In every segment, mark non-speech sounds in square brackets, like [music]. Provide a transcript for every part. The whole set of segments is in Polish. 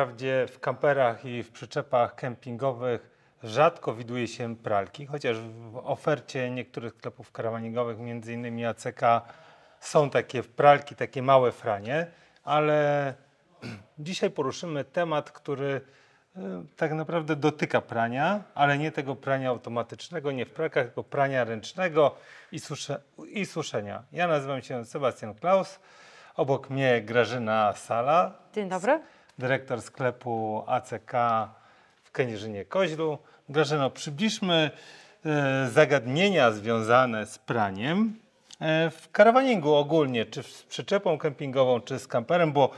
Wprawdzie w kamperach i w przyczepach kempingowych rzadko widuje się pralki, chociaż w ofercie niektórych sklepów karawaningowych, m.in. ACK, są takie pralki, takie małe franie, ale [clears throat] dzisiaj poruszymy temat, który y, tak naprawdę dotyka prania, ale nie tego prania automatycznego, nie w pralkach, tylko prania ręcznego i, susze, i suszenia. Ja nazywam się Sebastian Klaus, obok mnie Grażyna Sala. Dzień dobry dyrektor sklepu ACK w Kędzierzynie Koźlu. Grażyno, przybliżmy e, zagadnienia związane z praniem e, w karawaningu ogólnie, czy z przyczepą kempingową, czy z kamperem, bo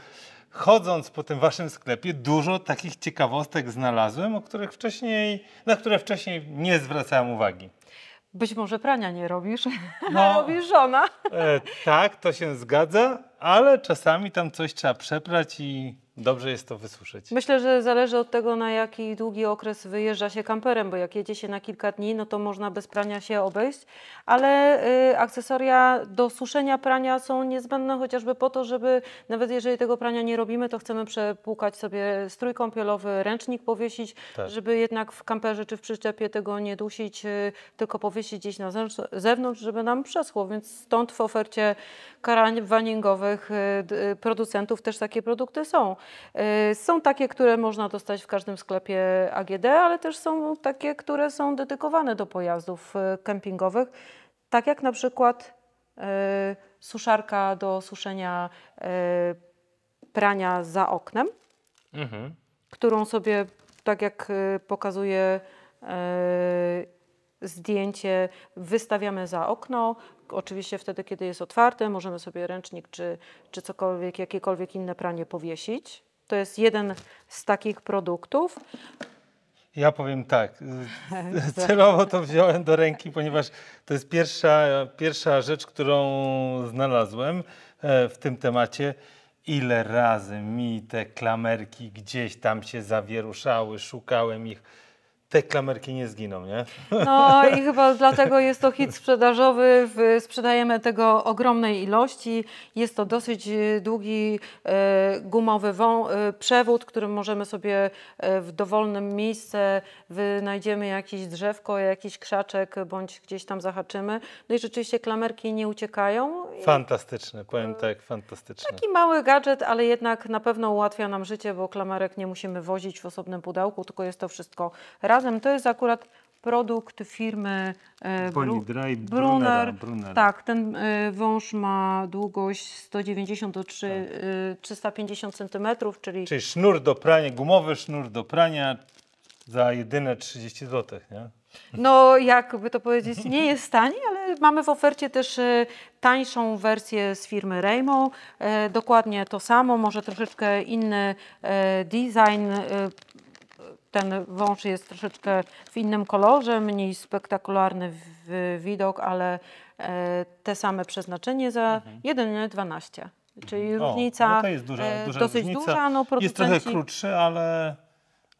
chodząc po tym waszym sklepie dużo takich ciekawostek znalazłem, o których wcześniej, na które wcześniej nie zwracałem uwagi. Być może prania nie robisz, [laughs] no, robisz żona. E, tak, to się zgadza, ale czasami tam coś trzeba przeprać i Dobrze jest to wysuszyć. Myślę, że zależy od tego, na jaki długi okres wyjeżdża się kamperem, bo jak jedzie się na kilka dni, no to można bez prania się obejść, ale y, akcesoria do suszenia prania są niezbędne chociażby po to, żeby nawet jeżeli tego prania nie robimy, to chcemy przepłukać sobie strój kąpielowy, ręcznik powiesić, tak. żeby jednak w kamperze czy w przyczepie tego nie dusić, y, tylko powiesić gdzieś na zewnątrz, żeby nam przeszło. więc stąd w ofercie karawaningowych y, y, producentów też takie produkty są. Y, są takie, które można dostać w każdym sklepie AGD, ale też są takie, które są dedykowane do pojazdów y, kempingowych, tak jak na przykład y, suszarka do suszenia prania za oknem, mhm. którą sobie, tak jak pokazuje zdjęcie wystawiamy za okno. Oczywiście wtedy, kiedy jest otwarte, możemy sobie ręcznik czy, czy cokolwiek, jakiekolwiek inne pranie powiesić. To jest jeden z takich produktów. Ja powiem tak, [laughs] [laughs] celowo to wziąłem do ręki, ponieważ to jest pierwsza, pierwsza rzecz, którą znalazłem e, w tym temacie. Ile razy mi te klamerki gdzieś tam się zawieruszały, szukałem ich te klamerki nie zginą, nie? No i chyba dlatego jest to hit sprzedażowy. Sprzedajemy tego ogromnej ilości. Jest to dosyć e, długi e, gumowy e, przewód, którym możemy sobie w dowolnym miejscu wynajdziemy jakieś drzewko, jakiś krzaczek bądź gdzieś tam zahaczymy. No i rzeczywiście klamerki nie uciekają, Fantastyczny, powiem mm. tak, fantastyczny. Taki mały gadżet, ale jednak na pewno ułatwia nam życie, bo klamerek nie musimy wozić w osobnym pudełku, tylko jest to wszystko razem. To jest akurat produkt firmy e, Bru Brunner. Brunera, Tak, ten e, wąż ma długość 190 do 3, tak. e, 350 cm, czyli... Czyli sznur do prania, gumowy sznur do prania, za jedyne 30 zł, nie? No, jakby to powiedzieć, nie jest tani, ale mamy w ofercie też e, tańszą wersję z firmy Raymo. E, dokładnie to samo, może troszeczkę inny e, design. Ten wąż jest troszeczkę w innym kolorze, mniej spektakularny widok, ale te same przeznaczenie za mhm. jedyne 12. Czyli mhm. różnica no to jest duża, duża dosyć różnica. duża. No producenci... Jest trochę krótszy, ale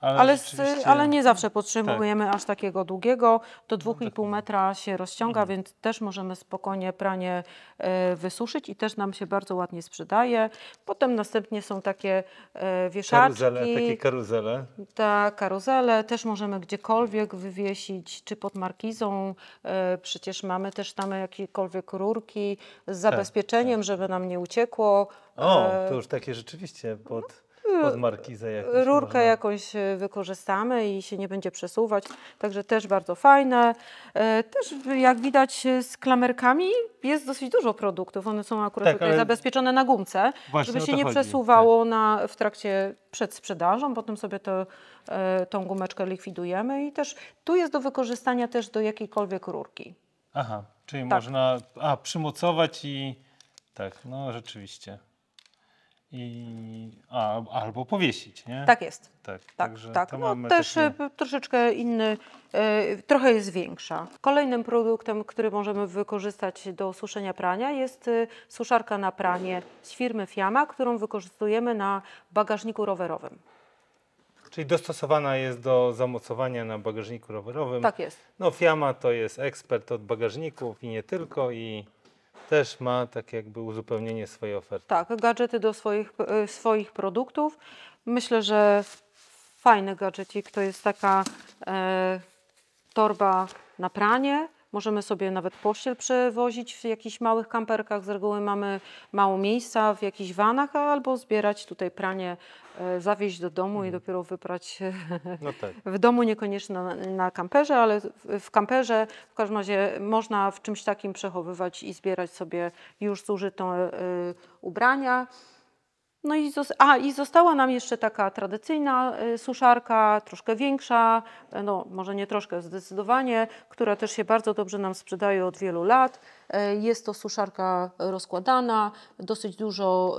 ale, ale, rzeczywiście... ale, nie zawsze potrzebujemy tak. aż takiego długiego. Do 2,5 metra się rozciąga, mhm. więc też możemy spokojnie pranie e, wysuszyć i też nam się bardzo ładnie sprzedaje. Potem następnie są takie e, wieszaczki. Karuzele, takie karuzele. Tak, karuzele. Też możemy gdziekolwiek wywiesić, czy pod markizą. E, przecież mamy też tam jakiekolwiek rurki z tak, zabezpieczeniem, tak, tak. żeby nam nie uciekło. O, e, to już takie rzeczywiście pod... Pod markizę jakąś rurkę można. jakąś e, wykorzystamy i się nie będzie przesuwać. Także też bardzo fajne. E, też jak widać e, z klamerkami jest dosyć dużo produktów. One są akurat tak, tutaj zabezpieczone na gumce, żeby się nie chodzi. przesuwało tak. na, w trakcie przed sprzedażą. Potem sobie to, tą gumeczkę likwidujemy i też tu jest do wykorzystania też do jakiejkolwiek rurki. Aha, czyli tak. można a, przymocować i tak, no rzeczywiście i, a, albo powiesić, nie? Tak jest. Tak, tak. tak. tak no, też e, troszeczkę inny, e, trochę jest większa. Kolejnym produktem, który możemy wykorzystać do suszenia prania jest e, suszarka na pranie z firmy Fiama, którą wykorzystujemy na bagażniku rowerowym. Czyli dostosowana jest do zamocowania na bagażniku rowerowym. Tak jest. No Fiama to jest ekspert od bagażników i nie tylko i też ma tak jakby uzupełnienie swojej oferty. Tak, gadżety do swoich, e, swoich produktów. Myślę, że fajny gadżetik to jest taka e, torba na pranie, Możemy sobie nawet pościel przewozić w jakichś małych kamperkach. Z reguły mamy mało miejsca w jakichś vanach, albo zbierać tutaj pranie, e, zawieźć do domu mhm. i dopiero wyprać no tak. w domu, niekoniecznie na, na kamperze, ale w kamperze w każdym razie można w czymś takim przechowywać i zbierać sobie już zużyte y, e, ubrania. No i, a, i została nam jeszcze taka tradycyjna y, suszarka, troszkę większa, y, no może nie troszkę, zdecydowanie, która też się bardzo dobrze nam sprzedaje od wielu lat. E, jest to suszarka rozkładana, dosyć dużo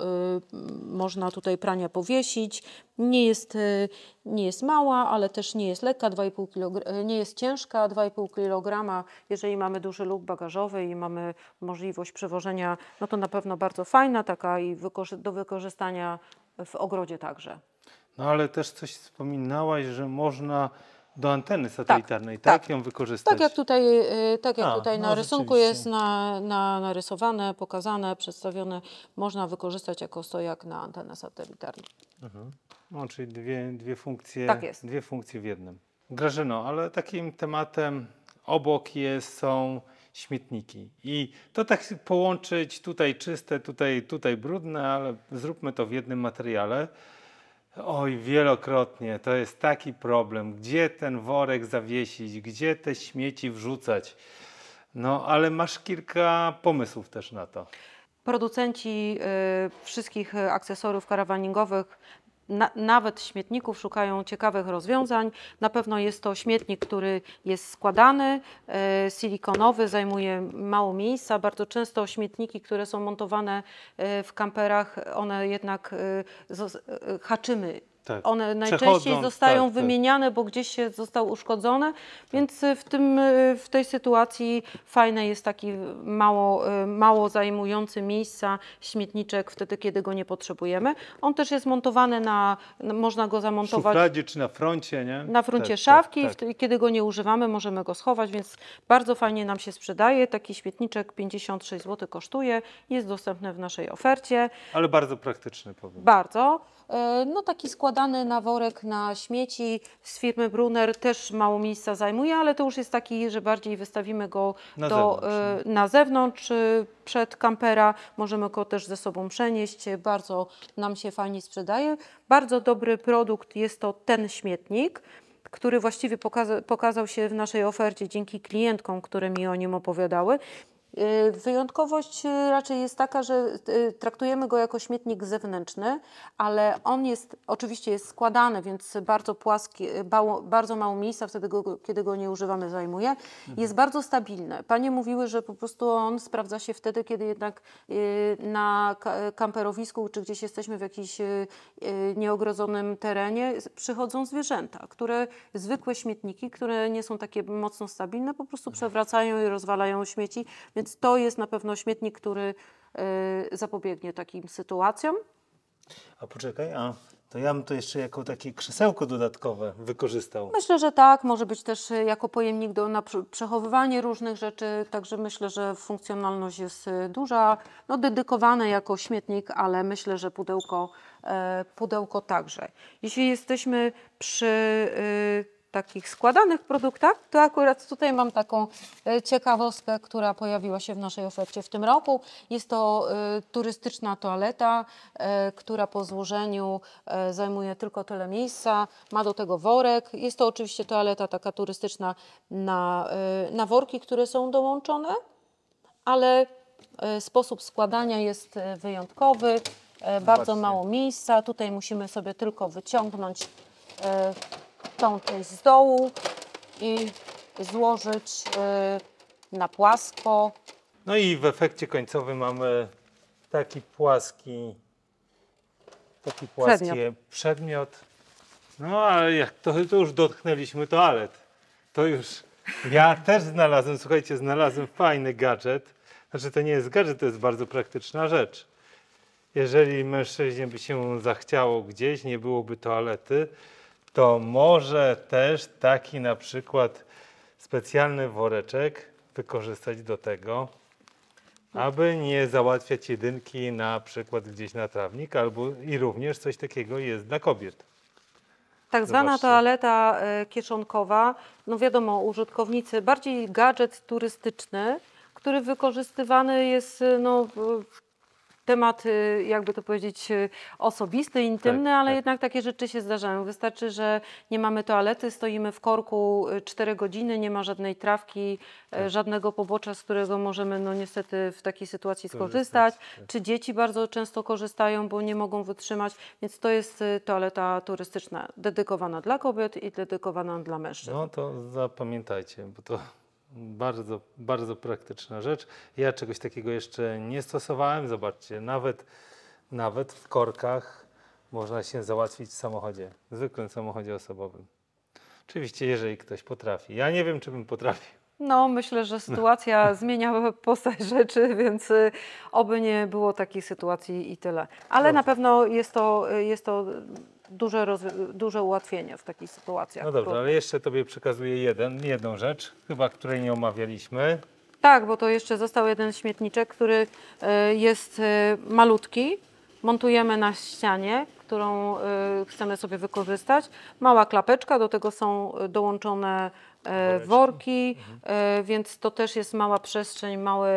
y, można tutaj prania powiesić. Nie jest, y, nie jest mała, ale też nie jest lekka, 2,5 kg, e, nie jest ciężka, 2,5 kg. Jeżeli mamy duży luk bagażowy i mamy możliwość przewożenia, no to na pewno bardzo fajna taka i do wykorzystania w ogrodzie także. No ale też coś wspominałaś, że można do anteny tak, satelitarnej, tak? tak? Ją wykorzystać. Tak jak tutaj, y, tak jak A, tutaj no na rysunku jest na, na, narysowane, pokazane, przedstawione, można wykorzystać jako stojak na antenę satelitarną. Mhm. No, czyli dwie, dwie, funkcje, tak jest. dwie funkcje w jednym. Grażyno, ale takim tematem obok jest, są śmietniki. I to tak połączyć tutaj czyste, tutaj, tutaj brudne, ale zróbmy to w jednym materiale. Oj, wielokrotnie. To jest taki problem. Gdzie ten worek zawiesić? Gdzie te śmieci wrzucać? No, ale masz kilka pomysłów też na to. Producenci y, wszystkich akcesoriów karawaningowych na, nawet śmietników szukają ciekawych rozwiązań. Na pewno jest to śmietnik, który jest składany, e, silikonowy, zajmuje mało miejsca. Bardzo często śmietniki, które są montowane e, w kamperach, one jednak e, z, e, haczymy tak. One najczęściej Przechodzą, tak, zostają tak, wymieniane, tak. bo gdzieś się został uszkodzone, tak. więc y, w, tym, y, w tej sytuacji fajne jest taki mało, y, mało zajmujący miejsca śmietniczek wtedy, kiedy go nie potrzebujemy. On też jest montowany na, można go zamontować. W szufladzie czy na froncie, nie? Na froncie tak, szafki i kiedy go nie używamy, możemy go schować, więc bardzo fajnie nam się sprzedaje. Taki śmietniczek 56 zł kosztuje, jest dostępny w naszej ofercie. Ale bardzo praktyczny powiem. Bardzo. E, no taki skład wkładany na worek na śmieci z firmy Brunner też mało miejsca zajmuje, ale to już jest taki, że bardziej wystawimy go na do, zewnątrz, y, na zewnątrz y, przed kampera. Możemy go też ze sobą przenieść. Bardzo nam się fajnie sprzedaje. Bardzo dobry produkt jest to ten śmietnik który właściwie pokazał się w naszej ofercie dzięki klientkom, które mi o nim opowiadały. Y, wyjątkowość y, raczej jest taka, że y, traktujemy go jako śmietnik zewnętrzny, ale on jest oczywiście jest składany, więc bardzo płaski, bardzo mało miejsca wtedy, go, kiedy go nie używamy, zajmuje. Mhm. Jest bardzo stabilny. Panie mówiły, że po prostu on sprawdza się wtedy, kiedy jednak na kamperowisku czy gdzieś jesteśmy w jakimś nieogrodzonym terenie, przychodzą zwierzęta, które zwykłe śmietniki, które nie są takie mocno stabilne, po prostu mhm. przewracają i rozwalają śmieci. Więc więc to jest na pewno śmietnik, który y, zapobiegnie takim sytuacjom. A poczekaj, a to ja bym to jeszcze jako takie krzesełko dodatkowe wykorzystał. Myślę, że tak. Może być też y, jako pojemnik do, na przechowywanie różnych rzeczy, także myślę, że funkcjonalność jest y, duża. No dedykowane jako śmietnik, ale myślę, że pudełko, pudełko także. Jeśli jesteśmy przy takich składanych produktach, to akurat tutaj mam taką e, ciekawostkę, która pojawiła się w naszej ofercie w tym roku. Jest to e, turystyczna toaleta, e, która po złożeniu zajmuje tylko tyle miejsca, ma do tego worek. Jest to oczywiście toaleta taka turystyczna na, na worki, które są dołączone, ale sposób składania jest wyjątkowy. Bardzo Właśnie. mało miejsca. Tutaj musimy sobie tylko wyciągnąć tą część z dołu i złożyć y, na płasko. No i w efekcie końcowym mamy taki płaski, taki płaski przedmiot. przedmiot. No ale jak to, to już dotknęliśmy toalet. To już ja też znalazłem, słuchajcie, znalazłem fajny gadżet. Znaczy to nie jest gadżet, to jest bardzo praktyczna rzecz. Jeżeli mężczyźnie by się zachciało gdzieś, nie byłoby toalety, to może też taki na przykład specjalny woreczek wykorzystać do tego, aby nie załatwiać jedynki na przykład gdzieś na trawnik, albo i również coś takiego jest dla kobiet. Tak zwana Zobaczcie. toaleta e, kieszonkowa, no wiadomo, użytkownicy, bardziej gadżet turystyczny, który wykorzystywany jest e, no, temat, y, jakby to powiedzieć, y, osobisty, intymny, tak, ale tak. jednak takie rzeczy się zdarzają. Wystarczy, że nie mamy toalety, stoimy w korku 4 y, godziny, nie ma żadnej trawki, tak. żadnego pobocza, z którego możemy no niestety w takiej sytuacji skorzystać. Tak. Czy dzieci bardzo często korzystają, bo nie mogą wytrzymać, więc to jest toaleta turystyczna dedykowana dla kobiet i dedykowana dla mężczyzn. No to zapamiętajcie, bo to bardzo, bardzo praktyczna rzecz. Ja czegoś takiego jeszcze nie stosowałem. Zobaczcie, nawet, nawet w korkach można się załatwić w samochodzie, w zwykłym samochodzie osobowym. Oczywiście, jeżeli ktoś potrafi. Ja nie wiem, czy bym potrafił. No, myślę, że sytuacja [laughs] zmienia postać rzeczy, więc y, oby nie było takich sytuacji i tyle. Ale Dobrze. na pewno jest to, y, jest to duże, duże ułatwienie w takich sytuacjach. No dobrze, ale jeszcze Tobie przekazuję jeden, jedną rzecz, chyba której nie omawialiśmy. Tak, bo to jeszcze został jeden śmietniczek, który e, jest e, malutki, montujemy na ścianie, którą y, chcemy sobie wykorzystać. Mała klapeczka, do tego są y, dołączone y, worki, mhm. więc to też jest mała przestrzeń, mały,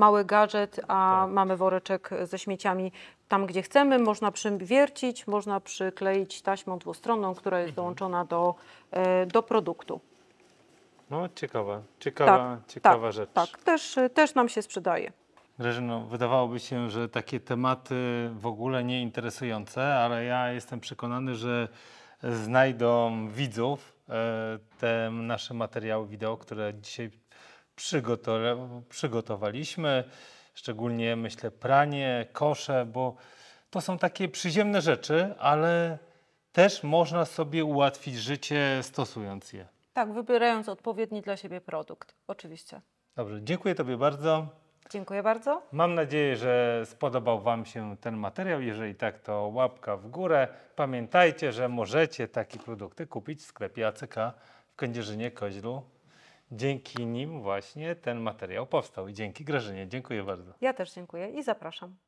mały gadżet, a tak. mamy woreczek ze śmieciami tam, gdzie chcemy. Można przywiercić, można przykleić taśmą dwustronną, która jest mhm. dołączona do, do produktu. No ciekawa, ciekawa, tak, ciekawa tak, rzecz. Tak, też, też nam się sprzedaje. Grażyno, wydawałoby się, że takie tematy w ogóle nie interesujące, ale ja jestem przekonany, że znajdą widzów e, te nasze materiały wideo, które dzisiaj przygotowaliśmy. Szczególnie myślę pranie, kosze, bo to są takie przyziemne rzeczy, ale też można sobie ułatwić życie stosując je. Tak, wybierając odpowiedni dla siebie produkt, oczywiście. Dobrze, dziękuję Tobie bardzo. Dziękuję bardzo. Mam nadzieję, że spodobał Wam się ten materiał. Jeżeli tak, to łapka w górę. Pamiętajcie, że możecie takie produkty kupić w sklepie ACK w Kędzierzynie Koźlu. Dzięki nim właśnie ten materiał powstał i dzięki Grażynie. Dziękuję bardzo. Ja też dziękuję i zapraszam.